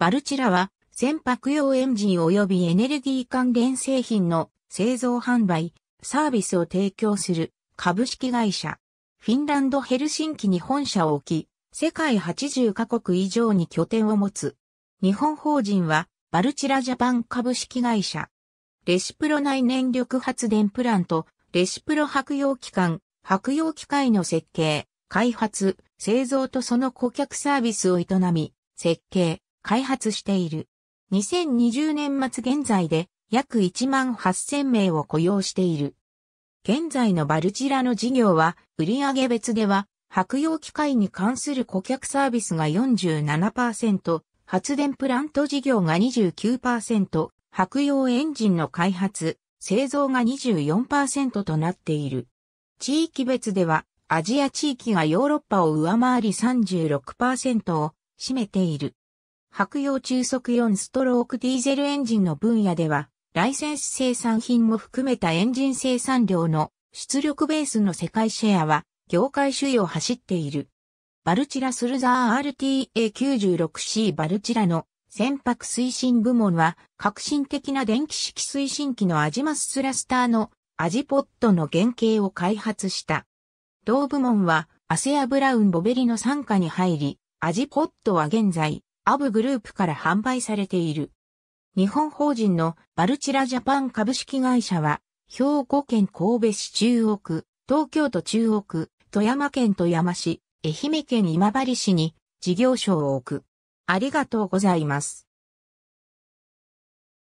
バルチラは、船舶用エンジン及びエネルギー関連製品の製造販売、サービスを提供する株式会社。フィンランドヘルシンキに本社を置き、世界80カ国以上に拠点を持つ。日本法人は、バルチラジャパン株式会社。レシプロ内燃力発電プラント、レシプロ白用機関、白用機械の設計、開発、製造とその顧客サービスを営み、設計、開発している。2020年末現在で約1万8000名を雇用している。現在のバルチラの事業は売上別では白用機械に関する顧客サービスが47%、発電プラント事業が29%、白用エンジンの開発、製造が24%となっている。地域別ではアジア地域がヨーロッパを上回り36%を占めている。白洋中速4ストロークディーゼルエンジンの分野では、ライセンス生産品も含めたエンジン生産量の出力ベースの世界シェアは、業界首位を走っている。バルチラスルザー RTA96C バルチラの船舶推進部門は革新的な電気式推進機のアジマススラスターのアジポットの原型を開発した。同部門はアセアブラウンボベリの傘下に入り、アジポットは現在アブグループから販売されている。日本法人のバルチラジャパン株式会社は、兵庫県神戸市中央区、東京都中央区、富山県富山市、愛媛県今治市に事業所を置く。ありがとうございます。